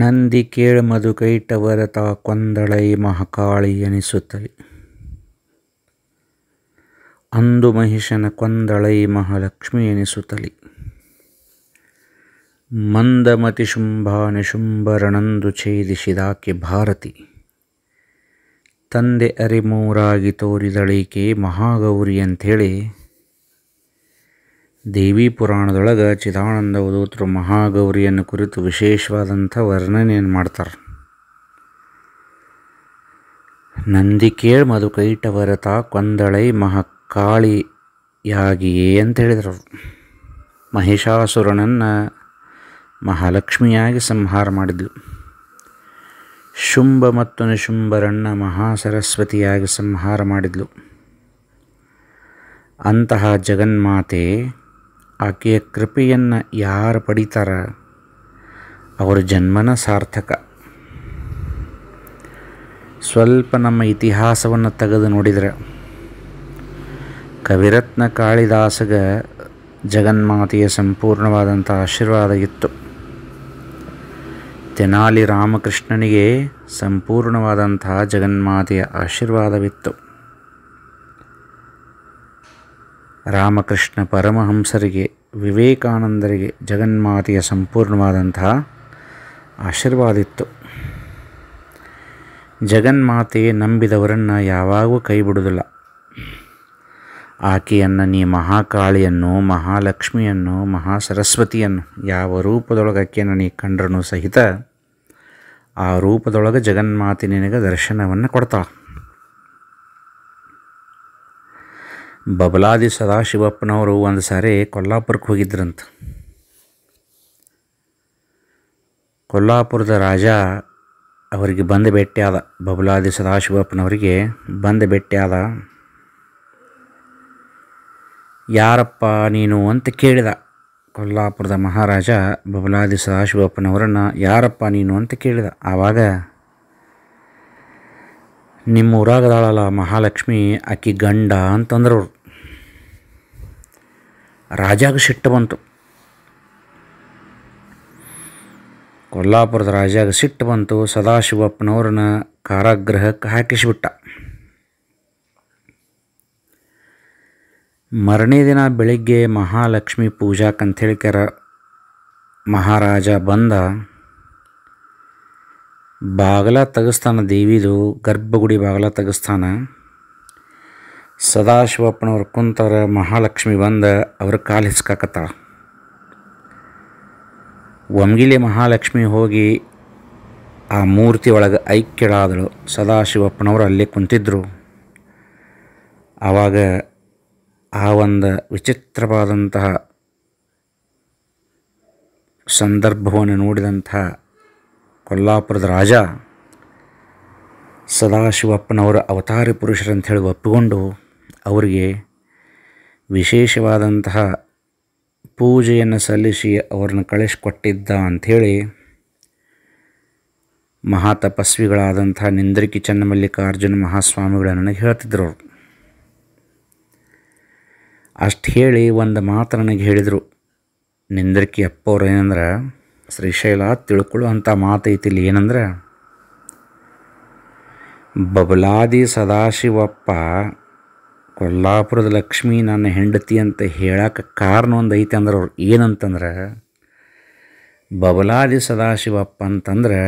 ನಂದಿ ಕೇಳ ಕೈಟವರ ತಾ ಕೊಂದಳೈ ಮಹಾಕಾಳಿ ಎನಿಸುತ್ತವೆ ಅಂದು ಮಹಿಷನ ಕೊಂದಳೈ ಮಹಾಲಕ್ಷ್ಮಿ ಎನಿಸುತ್ತಲಿ ಮಂದಮತಿ ಶುಂಭಾನೆ ಶುಂಭರನಂದು ಛೇದಿಸಿದಾಕೆ ಭಾರತಿ ತಂದೆ ಅರಿಮೂರಾಗಿ ತೋರಿದಳಿಕೆ ಮಹಾಗೌರಿ ಅಂಥೇಳಿ ದೇವಿ ಪುರಾಣದೊಳಗೆ ಚಿದಾನಂದ ಉದೂತರು ಮಹಾಗೌರಿಯನ್ನು ಕುರಿತು ವಿಶೇಷವಾದಂಥ ವರ್ಣನೆಯನ್ನು ಮಾಡ್ತಾರೆ ನಂದಿಕೇಳ್ ಮಧುಕೈಟವರತ ಕೊಂದಳೈ ಮಹಕಾಳಿಯಾಗಿಯೇ ಅಂತ ಹೇಳಿದರು ಮಹಿಷಾಸುರನನ್ನು ಮಹಾಲಕ್ಷ್ಮಿಯಾಗಿ ಸಂಹಾರ ಮಾಡಿದ್ಲು ಶುಂಭ ಮತ್ತು ನಿಶುಂಭರನ್ನ ಮಹಾಸರಸ್ವತಿಯಾಗಿ ಸಂಹಾರ ಮಾಡಿದ್ಲು ಅಂತಹ ಜಗನ್ಮಾತೆ ಆಕೆಯ ಕೃಪೆಯನ್ನು ಯಾರು ಪಡಿತಾರ ಅವರ ಜನ್ಮನ ಸಾರ್ಥಕ ಸ್ವಲ್ಪ ನಮ್ಮ ಇತಿಹಾಸವನ್ನು ತೆಗೆದು ನೋಡಿದರೆ ಕವಿರತ್ನ ಕಾಳಿದಾಸಗ ಜಗನ್ಮಾತೆಯ ಸಂಪೂರ್ಣವಾದಂಥ ಆಶೀರ್ವಾದ ಇತ್ತು ತೆನಾಲಿ ರಾಮಕೃಷ್ಣನಿಗೆ ಸಂಪೂರ್ಣವಾದಂಥ ಜಗನ್ಮಾತೆಯ ಆಶೀರ್ವಾದವಿತ್ತು ರಾಮಕೃಷ್ಣ ಪರಮಹಂಸರಿಗೆ ವಿವೇಕಾನಂದರಿಗೆ ಜಗನ್ಮಾತೆಯ ಸಂಪೂರ್ಣವಾದಂತಹ ಆಶೀರ್ವಾದಿತ್ತು ಜಗನ್ಮಾತೆಯೇ ನಂಬಿದವರನ್ನು ಯಾವಾಗೂ ಕೈ ಬಿಡುವುದಿಲ್ಲ ಆಕೆಯನ್ನು ನೀ ಮಹಾಕಾಳಿಯನ್ನು ಮಹಾಲಕ್ಷ್ಮಿಯನ್ನು ಸರಸ್ವತಿಯನ್ನು ಯಾವ ರೂಪದೊಳಗಕ್ಕೆ ಆಕೆಯನ್ನು ನೀ ಸಹಿತ ಆ ರೂಪದೊಳಗೆ ಜಗನ್ಮಾತೆ ನಿನಗೆ ದರ್ಶನವನ್ನು ಕೊಡ್ತಾಳೆ ಬಬಲಾದಿ ಸದಾಶಿವಪ್ಪನವರು ಒಂದು ಸಾರಿ ಕೊಲ್ಲಾಪುರಕ್ಕೆ ಹೋಗಿದ್ರಂತ ಕೊಲ್ಲಾಪುರದ ರಾಜ ಅವರಿಗೆ ಬಂದು ಭೇಟಿಯಾದ ಬಬಲಾದಿ ಸದಾಶಿವಪ್ಪನವರಿಗೆ ಬಂದು ಭೇಟಿಯಾದ ಯಾರಪ್ಪ ನೀನು ಅಂತ ಕೇಳಿದ ಕೊಲ್ಲಾಪುರದ ಮಹಾರಾಜ ಬಬಲಾದಿ ಸದಾಶಿವಪ್ಪನವರನ್ನು ಯಾರಪ್ಪ ನೀನು ಅಂತ ಕೇಳಿದ ಆವಾಗ ನಿಮ್ಮ ಊರಾಗದಾಳಲ್ಲ ಮಹಾಲಕ್ಷ್ಮಿ ಆಕಿ ಗಂಡ ಅಂತಂದ್ರೆ ಅವ್ರು ರಾಜಾಗ ಸಿಟ್ಟು ಬಂತು ಕೊಲ್ಲಾಪುರದ ರಾಜಾಗ ಸಿಟ್ಟು ಬಂತು ಸದಾಶಿವಪ್ಪನವ್ರನ್ನ ಕಾರಾಗೃಹಕ್ಕೆ ಹಾಕಿಸಿಬಿಟ್ಟ ಮರನೇ ದಿನ ಬೆಳಿಗ್ಗೆ ಮಹಾಲಕ್ಷ್ಮಿ ಪೂಜಾಕಂಥೇಳಿಕರ ಮಹಾರಾಜ ಬಂದ ಬಾಗಲ ತಗಸ್ತಾನ ದೇವಿದು ಗರ್ಭಗುಡಿ ಬಾಗಲ ತಗಸ್ತಾನ ಸದಾಶಿವಪ್ಪನವ್ರು ಕುಂತಾರ ಮಹಾಲಕ್ಷ್ಮಿ ಬಂದ ಅವ್ರ ಕಾಲು ಹಿಸ್ಕಾಕತ್ತಾಳ ಒಮ್ಗಿಲಿ ಮಹಾಲಕ್ಷ್ಮಿ ಹೋಗಿ ಆ ಮೂರ್ತಿ ಒಳಗೆ ಐಕ್ಯಳಾದಳು ಸದಾಶಿವಪ್ಪನವರು ಅಲ್ಲೇ ಕುಂತಿದ್ದರು ಆವಾಗ ಆ ಒಂದು ವಿಚಿತ್ರವಾದಂತಹ ಸಂದರ್ಭವನ್ನು ನೋಡಿದಂತಹ ಕೊಲ್ಲಾಪುರದ ರಾಜ ಸದಾಶಿವಪ್ಪನವರ ಅವತಾರಿ ಪುರುಷರಂತ ಹೇಳಿ ಒಪ್ಪಿಕೊಂಡು ಅವರಿಗೆ ವಿಶೇಷವಾದಂತಹ ಪೂಜೆಯನ್ನು ಸಲ್ಲಿಸಿ ಅವರನ್ನು ಕಳಿಸಿಕೊಟ್ಟಿದ್ದ ಅಂಥೇಳಿ ಮಹಾತಪಸ್ವಿಗಳಾದಂಥ ನಿಂದ್ರಿಕಿ ಚನ್ನಮಲ್ಲಿಕಾರ್ಜುನ ಮಹಾಸ್ವಾಮಿಗಳು ನನಗೆ ಹೇಳ್ತಿದ್ರು ಅವರು ಅಷ್ಟು ಹೇಳಿ ಒಂದು ಮಾತು ನನಗೆ ಹೇಳಿದರು ನಿಂದ್ರಿಕಿ ಅಪ್ಪವ್ರು ಏನಂದ್ರೆ ಶ್ರೀಶೈಲ ತಿಳ್ಕೊಳ್ಳುವಂಥ ಇಲ್ಲಿ ಏನಂದ್ರೆ ಬಬಲಾದಿ ಸದಾಶಿವಪ್ಪ ಕೊಲ್ಲಾಪುರದ ಲಕ್ಷ್ಮಿ ನನ್ನ ಹೆಂಡತಿ ಅಂತ ಹೇಳಕ್ಕೆ ಕಾರಣ ಒಂದು ಐತೆ ಅಂದ್ರೆ ಅವ್ರು ಏನಂತಂದ್ರೆ ಬಬಲಾದಿ ಸದಾಶಿವಪ್ಪ ಅಂತಂದ್ರೆ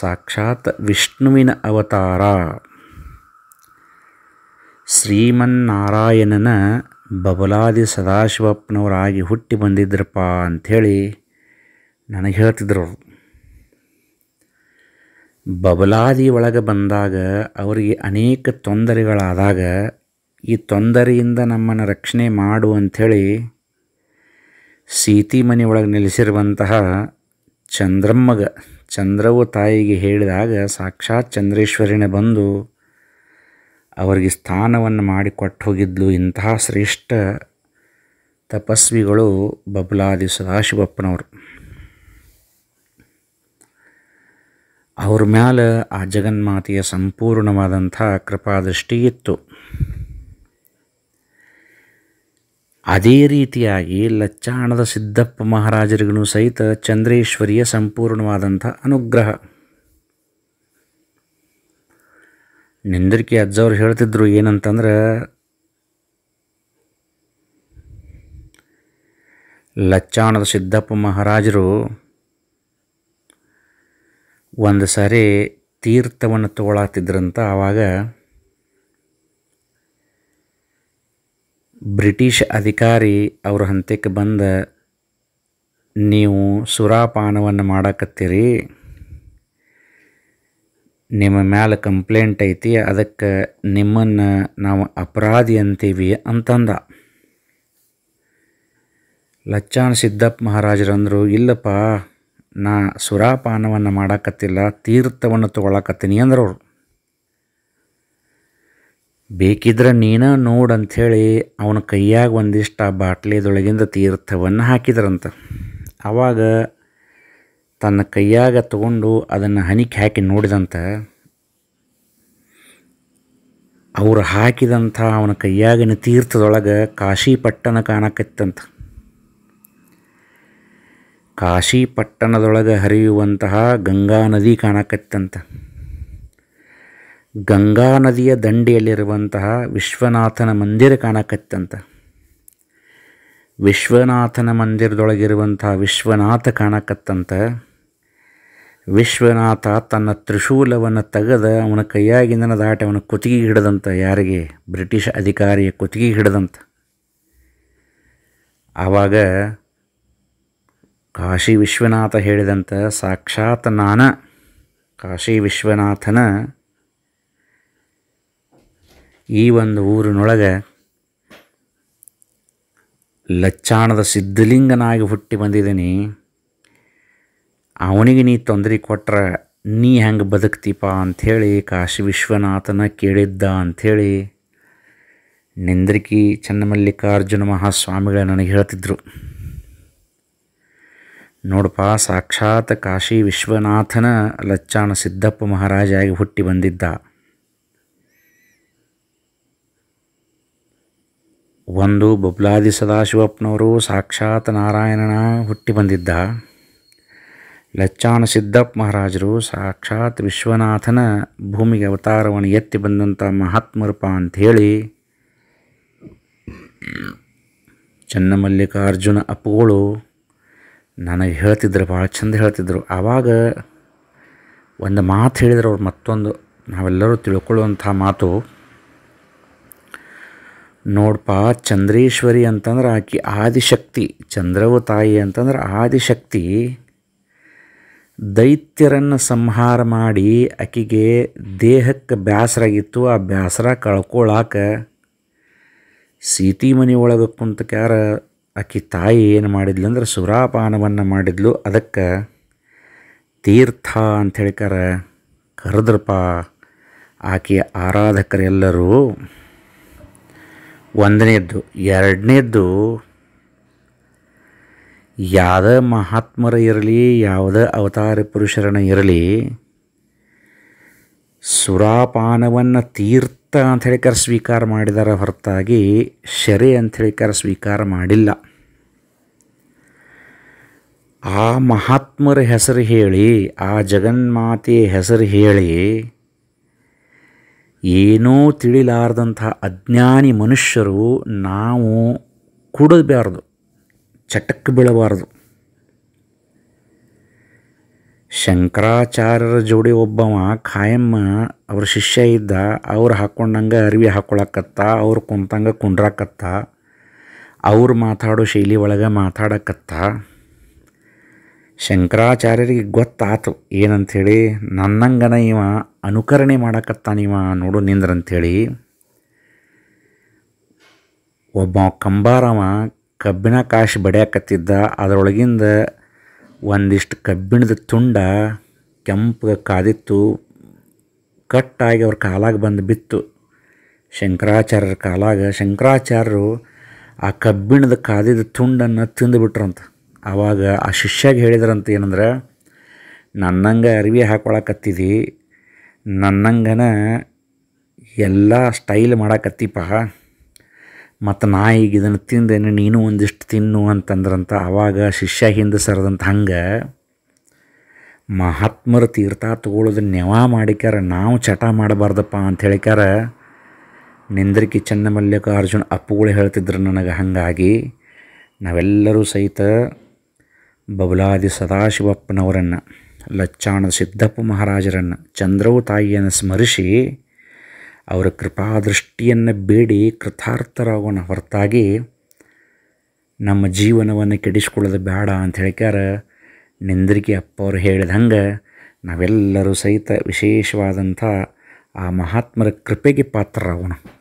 ಸಾಕ್ಷಾತ್ ವಿಷ್ಣುವಿನ ಅವತಾರ ಶ್ರೀಮನ್ನಾರಾಯಣನ ಬಬಲಾದಿ ಸದಾಶಿವಪ್ಪನವರಾಗಿ ಹುಟ್ಟಿ ಬಂದಿದ್ರಪ್ಪ ಅಂಥೇಳಿ ನನಗೆ ಹೇಳ್ತಿದ್ರು ಅವರು ಬಬಲಾದಿ ಒಳಗೆ ಬಂದಾಗ ಅವರಿಗೆ ಅನೇಕ ತೊಂದರೆಗಳಾದಾಗ ಈ ತೊಂದರೆಯಿಂದ ನಮ್ಮನ್ನು ರಕ್ಷಣೆ ಮಾಡು ಅಂಥೇಳಿ ಸೀತಿ ಮನೆ ಒಳಗೆ ನಿಲ್ಲಿಸಿರುವಂತಹ ಚಂದ್ರಮ್ಮಗ ಚಂದ್ರವು ತಾಯಿಗೆ ಹೇಳಿದಾಗ ಸಾಕ್ಷಾತ್ ಚಂದ್ರೇಶ್ವರಿನ ಬಂದು ಅವರಿಗೆ ಸ್ಥಾನವನ್ನು ಮಾಡಿಕೊಟ್ಟು ಹೋಗಿದ್ಲು ಇಂತಹ ಶ್ರೇಷ್ಠ ತಪಸ್ವಿಗಳು ಬಬಲಾದಿ ಸದಾಶಿವಪ್ಪನವರು ಅವ್ರ ಮ್ಯಾಲ ಆ ಜಗನ್ಮಾತೆಯ ಸಂಪೂರ್ಣವಾದಂಥ ಕೃಪಾದೃಷ್ಟಿ ಇತ್ತು ಅದೇ ರೀತಿಯಾಗಿ ಲಚ್ಚಾಣದ ಸಿದ್ದಪ್ಪ ಮಹಾರಾಜರಿಗೂ ಸಹಿತ ಚಂದ್ರೇಶ್ವರಿಯ ಸಂಪೂರ್ಣವಾದಂಥ ಅನುಗ್ರಹ ನಿಂದರ್ಕಿ ಅಜ್ಜವ್ರು ಹೇಳ್ತಿದ್ರು ಏನಂತಂದ್ರೆ ಲಚ್ಚಾಣದ ಸಿದ್ದಪ್ಪ ಮಹಾರಾಜರು ಒಂದು ಸಾರಿ ತೀರ್ಥವನ್ನು ತಗೊಳತ್ತಿದ್ರಂತ ಆವಾಗ ಬ್ರಿಟಿಷ್ ಅಧಿಕಾರಿ ಅವ್ರ ಹಂತಕ್ಕೆ ಬಂದ ನೀವು ಸುರಾಪಾನವನ್ನು ಮಾಡಕತ್ತೀರಿ ನಿಮ್ಮ ಮ್ಯಾಲೆ ಕಂಪ್ಲೇಂಟ್ ಐತಿ ಅದಕ್ಕೆ ನಿಮ್ಮನ್ನು ನಾವು ಅಪರಾಧಿ ಅಂತೀವಿ ಅಂತಂದ ಲಚ್ಚಾನ್ ಸಿದ್ದಪ್ಪ ಮಹಾರಾಜರಂದರು ಇಲ್ಲಪ್ಪ ನಾ ಸುರಾಪಾನವನ್ನು ಮಾಡಾಕತ್ತಿಲ್ಲ ತೀರ್ಥವನ್ನು ತೊಗೊಳಕತ್ತೀನಿ ಅಂದ್ರವ್ರು ಬೇಕಿದ್ರೆ ನೀನ ನೋಡು ಅಂಥೇಳಿ ಅವನ ಕೈಯಾಗ ಒಂದಿಷ್ಟು ಆ ಬಾಟ್ಲಿದೊಳಗಿಂದ ತೀರ್ಥವನ್ನು ಹಾಕಿದ್ರಂತ ಆವಾಗ ತನ್ನ ಕೈಯಾಗ ತಗೊಂಡು ಅದನ್ನು ಹನಿಕ್ ಹಾಕಿ ನೋಡಿದಂತ ಅವರು ಹಾಕಿದಂಥ ಅವನ ಕೈಯಾಗಿನ ತೀರ್ಥದೊಳಗೆ ಕಾಶಿ ಕಾಣಕತ್ತಂತ ಕಾಶಿ ಪಟ್ಟಣದೊಳಗೆ ಹರಿಯುವಂತಹ ಗಂಗಾ ನದಿ ಕಾಣಕತ್ತಂತ ಗಂಗಾ ನದಿಯ ದಂಡೆಯಲ್ಲಿರುವಂತಹ ವಿಶ್ವನಾಥನ ಮಂದಿರ ಕಾಣಕತ್ತಂತ ವಿಶ್ವನಾಥನ ಮಂದಿರದೊಳಗಿರುವಂತಹ ವಿಶ್ವನಾಥ ಕಾಣಕತ್ತಂತ ವಿಶ್ವನಾಥ ತನ್ನ ತ್ರಿಶೂಲವನ್ನು ತೆಗೆದ ಅವನ ಕೈಯಾಗಿಂದನ ದಾಟಿ ಅವನ ಕುತ್ತಿಗೆ ಹಿಡದಂತ ಯಾರಿಗೆ ಬ್ರಿಟಿಷ್ ಅಧಿಕಾರಿಯ ಕುತ್ತಿಗೆ ಹಿಡದಂತ ಆವಾಗ ಕಾಶಿ ವಿಶ್ವನಾಥ ಹೇಳಿದಂಥ ಸಾಕ್ಷಾತ್ ನಾನ ಕಾಶಿ ವಿಶ್ವನಾಥನ ಈ ಒಂದು ಊರಿನೊಳಗೆ ಲಚ್ಚಾಣದ ಸಿದ್ಧಲಿಂಗನಾಗಿ ಹುಟ್ಟಿ ಬಂದಿದ್ದೀನಿ ಅವನಿಗೆ ನೀ ತೊಂದರೆ ಕೊಟ್ಟರೆ ನೀ ಹೆಂಗೆ ಬದುಕ್ತೀಪ ಅಂಥೇಳಿ ಕಾಶಿ ವಿಶ್ವನಾಥನ ಕೇಳಿದ್ದ ಅಂಥೇಳಿ ನಿಂದ್ರಿಕಿ ಚನ್ನಮಲ್ಲಿಕಾರ್ಜುನ ಮಹಾಸ್ವಾಮಿಗಳ ನನಗೆ ಹೇಳ್ತಿದ್ರು ನೋಡಪ್ಪ ಸಾಕ್ಷಾತ್ ಕಾಶಿ ವಿಶ್ವನಾಥನ ಲಚ್ಚಾಣ ಸಿದ್ದಪ್ಪ ಮಹಾರಾಜಾಗಿ ಹುಟ್ಟಿ ಬಂದಿದ್ದ ಒಂದು ಬೊಬ್ಲಾದಿ ಸದಾಶಿವಪ್ಪನವರು ಸಾಕ್ಷಾತ್ ನಾರಾಯಣನ ಹುಟ್ಟಿ ಬಂದಿದ್ದ ಲಚ್ಚಾಣ ಸಿದ್ದಪ್ಪ ಮಹಾರಾಜರು ಸಾಕ್ಷಾತ್ ವಿಶ್ವನಾಥನ ಭೂಮಿಗೆ ಅವತಾರವನ್ನು ಎತ್ತಿ ಬಂದಂಥ ಮಹಾತ್ಮರಪ್ಪ ಅಂಥೇಳಿ ಚನ್ನಮಲ್ಲಿಕಾರ್ಜುನ ಅಪ್ಪುಗಳು ನನಗೆ ಹೇಳ್ತಿದ್ರು ಭಾಳ ಚಂದ ಹೇಳ್ತಿದ್ರು ಆವಾಗ ಒಂದು ಮಾತು ಹೇಳಿದ್ರು ಅವ್ರು ಮತ್ತೊಂದು ನಾವೆಲ್ಲರೂ ತಿಳ್ಕೊಳ್ಳುವಂಥ ಮಾತು ನೋಡಪ್ಪ ಚಂದ್ರೇಶ್ವರಿ ಅಂತಂದ್ರೆ ಆಕೆ ಆದಿಶಕ್ತಿ ಚಂದ್ರವು ತಾಯಿ ಅಂತಂದ್ರೆ ಆದಿಶಕ್ತಿ ದೈತ್ಯರನ್ನು ಸಂಹಾರ ಮಾಡಿ ಆಕೆಗೆ ದೇಹಕ್ಕೆ ಬ್ಯಾಸರಾಗಿತ್ತು ಆ ಬ್ಯಾಸರ ಕಳ್ಕೊಳಾಕ ಸೀತಿ ಮನೆ ಒಳಗೆ ಕುಂತಕ್ಯಾರ ಆಕೆ ತಾಯಿ ಏನು ಮಾಡಿದ್ಲು ಅಂದ್ರೆ ಸುರಾಪಾನವನ್ನು ಮಾಡಿದ್ಲು ಅದಕ್ಕೆ ತೀರ್ಥ ಅಂತ ಕರ ಕರೆದ್ರಪ್ಪ ಆಕೆಯ ಆರಾಧಕರೆಲ್ಲರೂ ಒಂದನೇದ್ದು ಎರಡನೇದ್ದು ಯಾವ ಮಹಾತ್ಮರ ಇರಲಿ ಯಾವುದೇ ಅವತಾರ ಪುರುಷರನ್ನ ಇರಲಿ ಸುರಾಪಾನವನ್ನು ತೀರ್ಥ ಅಂತ ಹೇಳಿಕಾರ ಸ್ವೀಕಾರ ಮಾಡಿದಾರ ಹೊರತಾಗಿ ಶರಿ ಅಂತ ಹೇಳಿಕಾರ ಸ್ವೀಕಾರ ಮಾಡಿಲ್ಲ ಆ ಮಹಾತ್ಮರ ಹೆಸರು ಹೇಳಿ ಆ ಜಗನ್ಮಾತೆಯ ಹೆಸರು ಹೇಳಿ ಏನೂ ತಿಳಿಲಾರ್ದಂಥ ಅಜ್ಞಾನಿ ಮನುಷ್ಯರು ನಾವು ಕುಡಬಾರ್ದು ಚಟಕ್ಕೆ ಬೀಳಬಾರ್ದು ಶಂಕರಾಚಾರ್ಯರ ಜೋಡಿ ಒಬ್ಬವ ಖಾಯಮ್ಮ ಅವ್ರ ಶಿಷ್ಯ ಇದ್ದ ಅವ್ರು ಹಾಕ್ಕೊಂಡಂಗೆ ಅರಿವಿ ಹಾಕ್ಕೊಳಕತ್ತ ಅವ್ರು ಕುಂತಂಗೆ ಕುಂಡ್ರಾಕತ್ತ ಅವ್ರು ಮಾತಾಡೋ ಶೈಲಿ ಒಳಗೆ ಮಾತಾಡಕತ್ತ ಶಂಕರಾಚಾರ್ಯರಿಗೆ ಗೊತ್ತಾತು ಏನಂಥೇಳಿ ನನ್ನಂಗನ ಇವ ಅನುಕರಣೆ ಮಾಡಕತ್ತಾನಿವ ನೋಡು ನಿಂದ್ರಂಥೇಳಿ ಒಬ್ಬ ಕಂಬಾರವ ಕಬ್ಬಿಣ ಕಾಶಿ ಬಡಿಯಾಕತ್ತಿದ್ದ ಅದರೊಳಗಿಂದ ಒಂದಿಷ್ಟು ಕಬ್ಬಿಣದ ತುಂಡ ಕೆಂಪಗೆ ಕಾದಿತ್ತು ಕಟ್ಟಾಗಿ ಅವ್ರ ಕಾಲಾಗ ಬಂದು ಬಿತ್ತು ಶಂಕರಾಚಾರ್ಯರ ಕಾಲಾಗ ಶಂಕರಾಚಾರ್ಯರು ಆ ಕಬ್ಬಿಣದ ಕಾದಿದ ತುಂಡನ್ನು ತಿಂದುಬಿಟ್ರಂತ ಆವಾಗ ಆ ಶಿಷ್ಯಾಗ ಹೇಳಿದ್ರಂತ ಏನಂದ್ರೆ ನನ್ನಂಗೆ ಅರಿವಿ ಹಾಕ್ಕೊಳಕತ್ತಿದಿ ನನ್ನಂಗನ ಎಲ್ಲ ಸ್ಟೈಲ್ ಮಾಡಾಕತ್ತಿಪ್ಪ ಮತ್ತು ನಾ ಈಗ ಇದನ್ನು ತಿಂದೇನೆ ನೀನು ಒಂದಿಷ್ಟು ತಿನ್ನು ಅಂತಂದ್ರಂತ ಆವಾಗ ಶಿಷ್ಯ ಹಿಂದೆ ಸರದಂತ ಹಂಗೆ ಮಹಾತ್ಮರ ತೀರ್ಥ ತಗೊಳ್ಳೋದು ನೆವ ಮಾಡಿಕ್ಯಾರ ನಾವು ಚಟ ಮಾಡಬಾರ್ದಪ್ಪ ಅಂತ ಹೇಳಿಕಾರ ನಿಂದ್ರ ಚನ್ನಮಲ್ಲಿಕ ಮಲ್ಯಕ ಅರ್ಜುನ್ ಅಪ್ಪುಗಳು ಹೇಳ್ತಿದ್ರು ನನಗೆ ಹಾಗಾಗಿ ನಾವೆಲ್ಲರೂ ಸಹಿತ ಬಬಲಾದಿ ಸದಾಶಿವಪ್ಪನವರನ್ನು ಲಚ್ಚಾಣದ ಸಿದ್ದಪ್ಪ ಮಹಾರಾಜರನ್ನು ಚಂದ್ರವು ತಾಯಿಯನ್ನು ಸ್ಮರಿಸಿ ಅವರ ಕೃಪಾದೃಷ್ಟಿಯನ್ನು ಬೇಡಿ ಕೃತಾರ್ಥರಾಗೋಣ ಹೊರತಾಗಿ ನಮ್ಮ ಜೀವನವನ್ನು ಕೆಡಿಸ್ಕೊಳ್ಳೋದು ಬೇಡ ಅಂತ ಹೇಳಿಕಾರ ನಿಂದ್ರಿಕೆ ಅಪ್ಪ ಅವರು ಹೇಳಿದ ನಾವೆಲ್ಲರೂ ಸಹಿತ ವಿಶೇಷವಾದಂಥ ಆ ಮಹಾತ್ಮರ ಕೃಪೆಗೆ ಪಾತ್ರರಾಗೋಣ